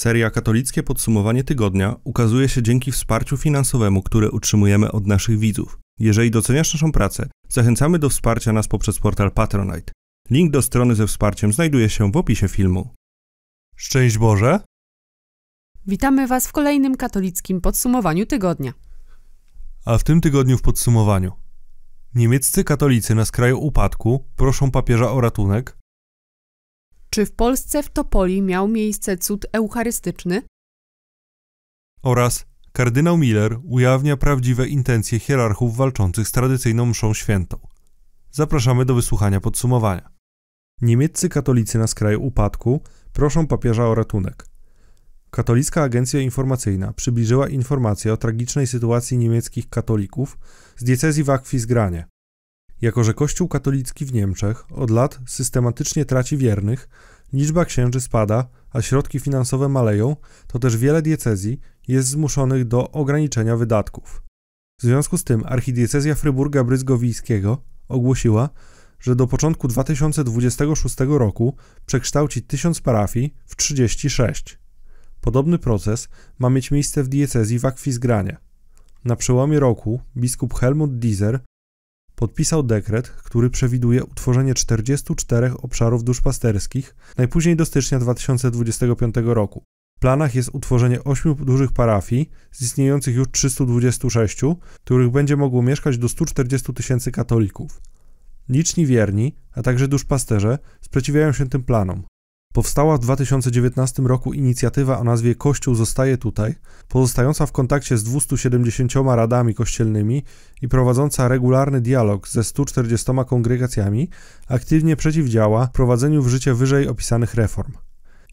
Seria Katolickie Podsumowanie Tygodnia ukazuje się dzięki wsparciu finansowemu, które utrzymujemy od naszych widzów. Jeżeli doceniasz naszą pracę, zachęcamy do wsparcia nas poprzez portal Patronite. Link do strony ze wsparciem znajduje się w opisie filmu. Szczęść Boże! Witamy Was w kolejnym katolickim podsumowaniu tygodnia. A w tym tygodniu w podsumowaniu. Niemieccy katolicy na skraju upadku proszą papieża o ratunek, czy w Polsce w Topoli miał miejsce cud eucharystyczny? Oraz kardynał Miller ujawnia prawdziwe intencje hierarchów walczących z tradycyjną mszą świętą. Zapraszamy do wysłuchania podsumowania. Niemieccy katolicy na skraju upadku proszą papieża o ratunek. Katolicka Agencja Informacyjna przybliżyła informacje o tragicznej sytuacji niemieckich katolików z diecezji w Akwizgranie, jako, że Kościół katolicki w Niemczech od lat systematycznie traci wiernych, liczba księży spada, a środki finansowe maleją, to też wiele diecezji jest zmuszonych do ograniczenia wydatków. W związku z tym archidiecezja Fryburga Bryzgowijskiego ogłosiła, że do początku 2026 roku przekształci 1000 parafii w 36. Podobny proces ma mieć miejsce w diecezji w Akwizgranie. Na przełomie roku biskup Helmut Dieser podpisał dekret, który przewiduje utworzenie 44 obszarów duszpasterskich najpóźniej do stycznia 2025 roku. W planach jest utworzenie 8 dużych parafii z istniejących już 326, których będzie mogło mieszkać do 140 tysięcy katolików. Liczni wierni, a także duszpasterze sprzeciwiają się tym planom. Powstała w 2019 roku inicjatywa o nazwie Kościół zostaje tutaj, pozostająca w kontakcie z 270 radami kościelnymi i prowadząca regularny dialog ze 140 kongregacjami, aktywnie przeciwdziała prowadzeniu w życie wyżej opisanych reform.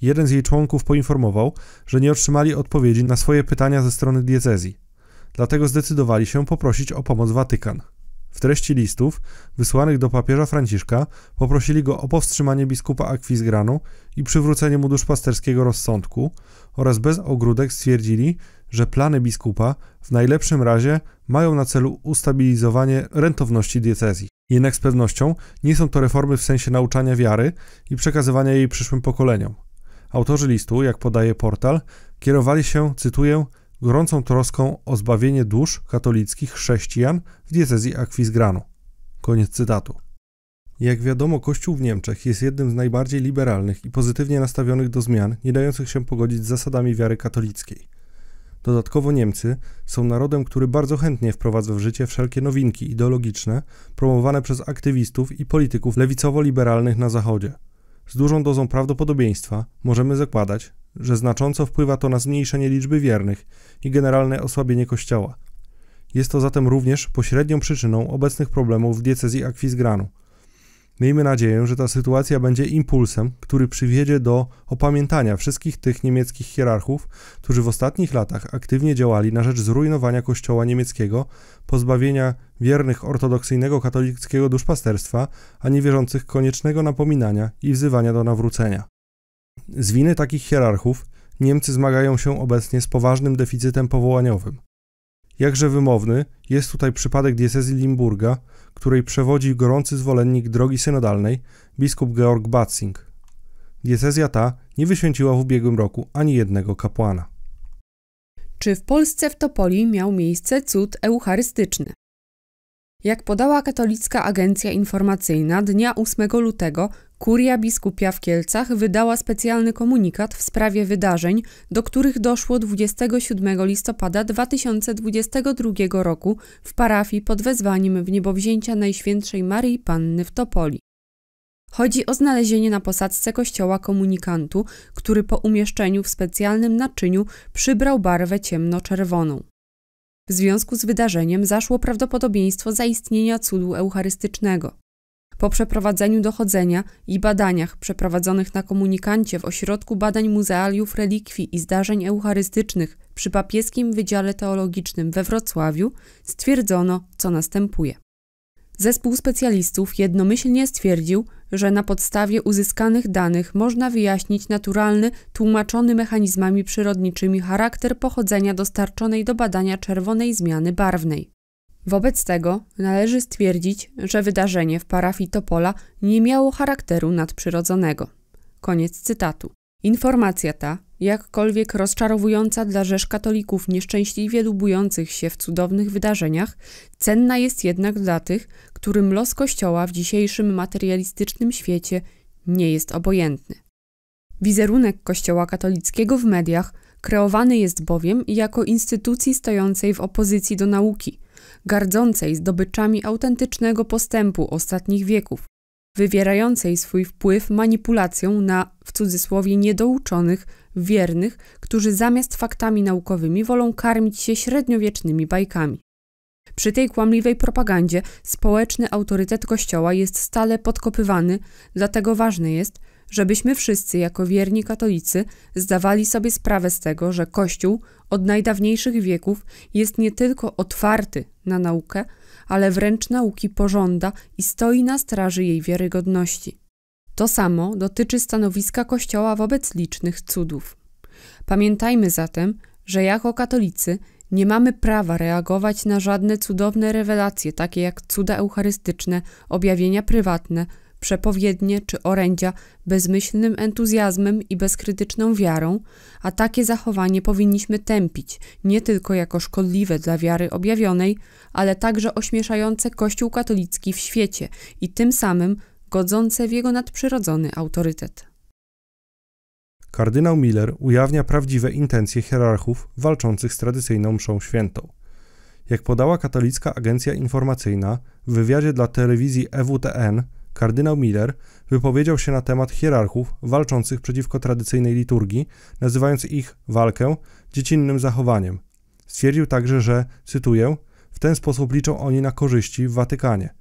Jeden z jej członków poinformował, że nie otrzymali odpowiedzi na swoje pytania ze strony diecezji. Dlatego zdecydowali się poprosić o pomoc Watykan. W treści listów wysłanych do papieża Franciszka poprosili go o powstrzymanie biskupa Akwizgranu i przywrócenie mu duszpasterskiego rozsądku oraz bez ogródek stwierdzili, że plany biskupa w najlepszym razie mają na celu ustabilizowanie rentowności diecezji. Jednak z pewnością nie są to reformy w sensie nauczania wiary i przekazywania jej przyszłym pokoleniom. Autorzy listu, jak podaje portal, kierowali się, cytuję, gorącą troską o zbawienie dusz katolickich chrześcijan w diecezji Akwizgranu. Koniec cytatu. Jak wiadomo, Kościół w Niemczech jest jednym z najbardziej liberalnych i pozytywnie nastawionych do zmian, nie dających się pogodzić z zasadami wiary katolickiej. Dodatkowo Niemcy są narodem, który bardzo chętnie wprowadza w życie wszelkie nowinki ideologiczne promowane przez aktywistów i polityków lewicowo-liberalnych na Zachodzie. Z dużą dozą prawdopodobieństwa możemy zakładać, że znacząco wpływa to na zmniejszenie liczby wiernych i generalne osłabienie Kościoła. Jest to zatem również pośrednią przyczyną obecnych problemów w diecezji Akwizgranu. Miejmy nadzieję, że ta sytuacja będzie impulsem, który przywiedzie do opamiętania wszystkich tych niemieckich hierarchów, którzy w ostatnich latach aktywnie działali na rzecz zrujnowania kościoła niemieckiego, pozbawienia wiernych ortodoksyjnego katolickiego duszpasterstwa, a niewierzących koniecznego napominania i wzywania do nawrócenia. Z winy takich hierarchów Niemcy zmagają się obecnie z poważnym deficytem powołaniowym. Jakże wymowny jest tutaj przypadek diecezji Limburga, której przewodzi gorący zwolennik drogi synodalnej, biskup Georg Batzing. Diecezja ta nie wyświęciła w ubiegłym roku ani jednego kapłana. Czy w Polsce w Topoli miał miejsce cud eucharystyczny? Jak podała Katolicka Agencja Informacyjna, dnia 8 lutego Kuria Biskupia w Kielcach wydała specjalny komunikat w sprawie wydarzeń, do których doszło 27 listopada 2022 roku w parafii pod wezwaniem w niebowzięcia Najświętszej Marii Panny w Topoli. Chodzi o znalezienie na posadzce kościoła komunikantu, który po umieszczeniu w specjalnym naczyniu przybrał barwę ciemnoczerwoną. W związku z wydarzeniem zaszło prawdopodobieństwo zaistnienia cudu eucharystycznego. Po przeprowadzeniu dochodzenia i badaniach przeprowadzonych na komunikancie w Ośrodku Badań Muzealiów Relikwii i Zdarzeń Eucharystycznych przy Papieskim Wydziale Teologicznym we Wrocławiu stwierdzono, co następuje. Zespół specjalistów jednomyślnie stwierdził, że na podstawie uzyskanych danych można wyjaśnić naturalny, tłumaczony mechanizmami przyrodniczymi charakter pochodzenia dostarczonej do badania czerwonej zmiany barwnej. Wobec tego należy stwierdzić, że wydarzenie w parafii Topola nie miało charakteru nadprzyrodzonego. Koniec cytatu. Informacja ta jakkolwiek rozczarowująca dla rzesz katolików nieszczęśliwie lubujących się w cudownych wydarzeniach, cenna jest jednak dla tych, którym los Kościoła w dzisiejszym materialistycznym świecie nie jest obojętny. Wizerunek Kościoła katolickiego w mediach kreowany jest bowiem jako instytucji stojącej w opozycji do nauki, gardzącej zdobyczami autentycznego postępu ostatnich wieków, wywierającej swój wpływ manipulacją na, w cudzysłowie, niedouczonych, wiernych, którzy zamiast faktami naukowymi wolą karmić się średniowiecznymi bajkami. Przy tej kłamliwej propagandzie społeczny autorytet Kościoła jest stale podkopywany, dlatego ważne jest, żebyśmy wszyscy jako wierni katolicy zdawali sobie sprawę z tego, że Kościół od najdawniejszych wieków jest nie tylko otwarty na naukę, ale wręcz nauki pożąda i stoi na straży jej wiarygodności. To samo dotyczy stanowiska Kościoła wobec licznych cudów. Pamiętajmy zatem, że jako katolicy nie mamy prawa reagować na żadne cudowne rewelacje, takie jak cuda eucharystyczne, objawienia prywatne, przepowiednie czy orędzia bezmyślnym entuzjazmem i bezkrytyczną wiarą, a takie zachowanie powinniśmy tępić nie tylko jako szkodliwe dla wiary objawionej, ale także ośmieszające Kościół katolicki w świecie i tym samym godzące w jego nadprzyrodzony autorytet. Kardynał Miller ujawnia prawdziwe intencje hierarchów walczących z tradycyjną mszą świętą. Jak podała katolicka agencja informacyjna, w wywiadzie dla telewizji EWTN kardynał Miller wypowiedział się na temat hierarchów walczących przeciwko tradycyjnej liturgii, nazywając ich walkę dziecinnym zachowaniem. Stwierdził także, że, cytuję, w ten sposób liczą oni na korzyści w Watykanie.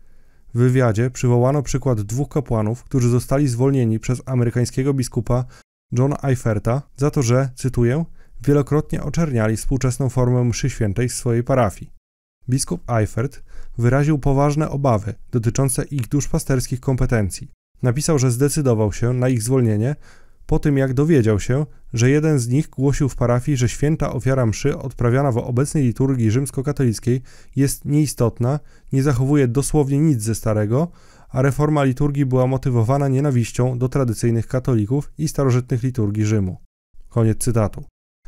W wywiadzie przywołano przykład dwóch kapłanów, którzy zostali zwolnieni przez amerykańskiego biskupa Johna Eiferta za to, że, cytuję, wielokrotnie oczerniali współczesną formę mszy świętej z swojej parafii. Biskup Eifert wyraził poważne obawy dotyczące ich duszpasterskich kompetencji. Napisał, że zdecydował się na ich zwolnienie po tym, jak dowiedział się, że jeden z nich głosił w parafii, że święta ofiara mszy odprawiana w obecnej liturgii rzymskokatolickiej jest nieistotna, nie zachowuje dosłownie nic ze starego, a reforma liturgii była motywowana nienawiścią do tradycyjnych katolików i starożytnych liturgii Rzymu. Koniec cytatu.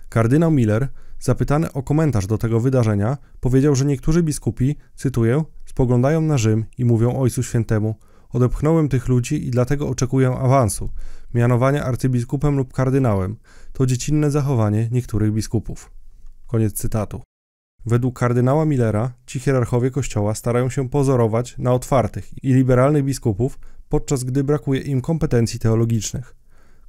Kardynał Miller Zapytany o komentarz do tego wydarzenia, powiedział, że niektórzy biskupi, cytuję, spoglądają na Rzym i mówią Ojcu Świętemu: Odepchnąłem tych ludzi i dlatego oczekuję awansu, mianowania arcybiskupem lub kardynałem. To dziecinne zachowanie niektórych biskupów. Koniec cytatu. Według kardynała Millera ci hierarchowie kościoła starają się pozorować na otwartych i liberalnych biskupów, podczas gdy brakuje im kompetencji teologicznych.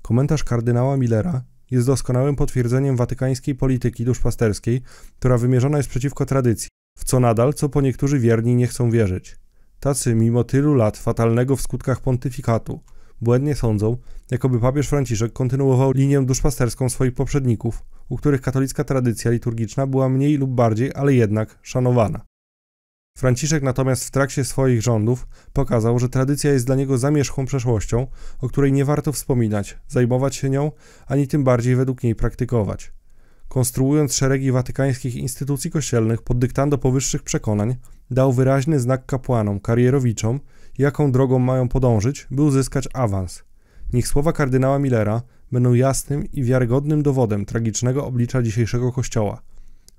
Komentarz kardynała Millera jest doskonałym potwierdzeniem watykańskiej polityki duszpasterskiej, która wymierzona jest przeciwko tradycji, w co nadal, co po niektórzy wierni nie chcą wierzyć. Tacy, mimo tylu lat fatalnego w skutkach pontyfikatu, błędnie sądzą, jakoby papież Franciszek kontynuował linię duszpasterską swoich poprzedników, u których katolicka tradycja liturgiczna była mniej lub bardziej, ale jednak szanowana. Franciszek natomiast w trakcie swoich rządów pokazał, że tradycja jest dla niego zamierzchłą przeszłością, o której nie warto wspominać, zajmować się nią, ani tym bardziej według niej praktykować. Konstruując szeregi watykańskich instytucji kościelnych pod dyktando powyższych przekonań, dał wyraźny znak kapłanom, karierowiczom, jaką drogą mają podążyć, by uzyskać awans. Niech słowa kardynała Millera będą jasnym i wiarygodnym dowodem tragicznego oblicza dzisiejszego kościoła –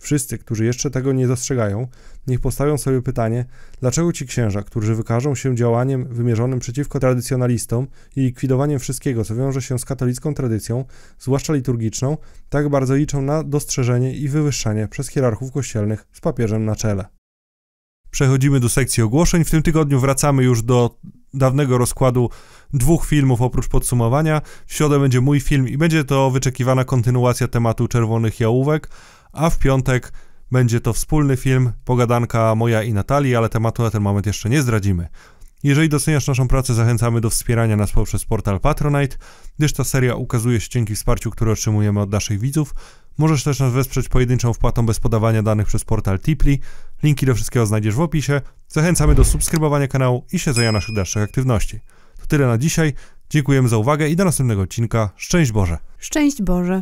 Wszyscy, którzy jeszcze tego nie dostrzegają, niech postawią sobie pytanie, dlaczego ci księża, którzy wykażą się działaniem wymierzonym przeciwko tradycjonalistom i likwidowaniem wszystkiego, co wiąże się z katolicką tradycją, zwłaszcza liturgiczną, tak bardzo liczą na dostrzeżenie i wywyższanie przez hierarchów kościelnych z papieżem na czele. Przechodzimy do sekcji ogłoszeń. W tym tygodniu wracamy już do dawnego rozkładu dwóch filmów oprócz podsumowania. W środę będzie mój film i będzie to wyczekiwana kontynuacja tematu Czerwonych Jałówek a w piątek będzie to wspólny film, pogadanka moja i Natalii, ale tematu na ten moment jeszcze nie zdradzimy. Jeżeli doceniasz naszą pracę, zachęcamy do wspierania nas poprzez portal Patronite, gdyż ta seria ukazuje się dzięki wsparciu, które otrzymujemy od naszych widzów. Możesz też nas wesprzeć pojedynczą wpłatą bez podawania danych przez portal Tipli. Linki do wszystkiego znajdziesz w opisie. Zachęcamy do subskrybowania kanału i siedzenia naszych dalszych aktywności. To tyle na dzisiaj. Dziękujemy za uwagę i do następnego odcinka. Szczęść Boże! Szczęść Boże!